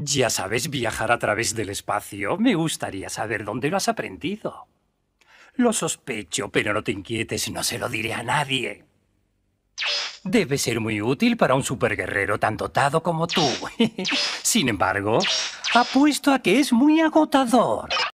Ya sabes viajar a través del espacio. Me gustaría saber dónde lo has aprendido. Lo sospecho, pero no te inquietes, no se lo diré a nadie. Debe ser muy útil para un superguerrero tan dotado como tú. Sin embargo, apuesto a que es muy agotador.